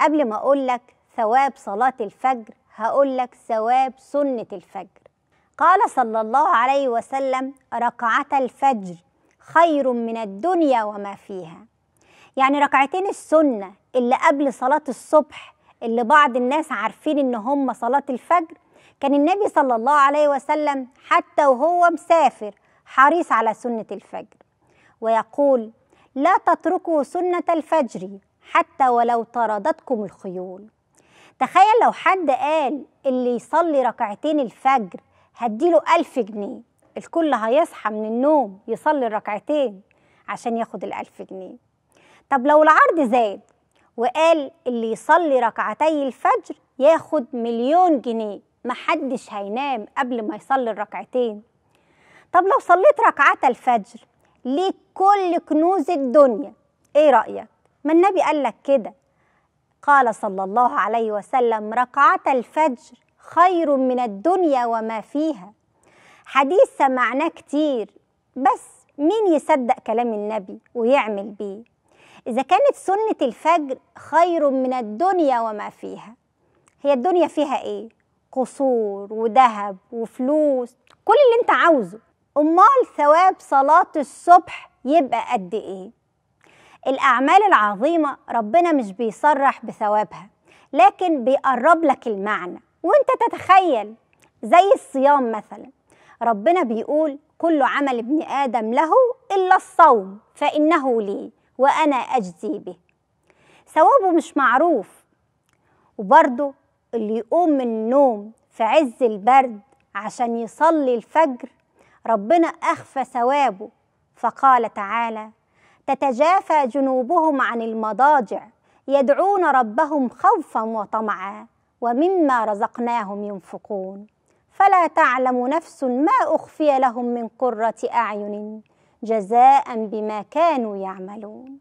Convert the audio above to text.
قبل ما أقول لك ثواب صلاة الفجر هقول لك ثواب سنة الفجر قال صلى الله عليه وسلم ركعة الفجر خير من الدنيا وما فيها يعني ركعتين السنة اللي قبل صلاة الصبح اللي بعض الناس عارفين ان هم صلاة الفجر كان النبي صلى الله عليه وسلم حتى وهو مسافر حريص على سنة الفجر ويقول لا تتركوا سنة الفجر حتى ولو طردتكم الخيول تخيل لو حد قال اللي يصلي ركعتين الفجر هديله ألف جنيه الكل هيصحى من النوم يصلي الركعتين عشان ياخد الألف جنيه طب لو العرض زاد وقال اللي يصلي ركعتي الفجر ياخد مليون جنيه محدش هينام قبل ما يصلي الركعتين طب لو صليت ركعات الفجر ليك كل كنوز الدنيا ايه رأيك ما النبي قال لك كده قال صلى الله عليه وسلم ركعة الفجر خير من الدنيا وما فيها حديث سمعناه كتير بس مين يصدق كلام النبي ويعمل بيه إذا كانت سنة الفجر خير من الدنيا وما فيها هي الدنيا فيها إيه؟ قصور وذهب وفلوس كل اللي أنت عاوزه أمال ثواب صلاة الصبح يبقى قد إيه؟ الأعمال العظيمة ربنا مش بيصرح بثوابها لكن بيقرب لك المعنى وانت تتخيل زي الصيام مثلا ربنا بيقول كل عمل ابن آدم له إلا الصوم فإنه لي وأنا أجزي به ثوابه مش معروف وبرضه اللي يقوم من النوم في عز البرد عشان يصلي الفجر ربنا أخفى ثوابه فقال تعالى تتجافى جنوبهم عن المضاجع يدعون ربهم خوفا وطمعا ومما رزقناهم ينفقون فلا تعلم نفس ما اخفي لهم من قره اعين جزاء بما كانوا يعملون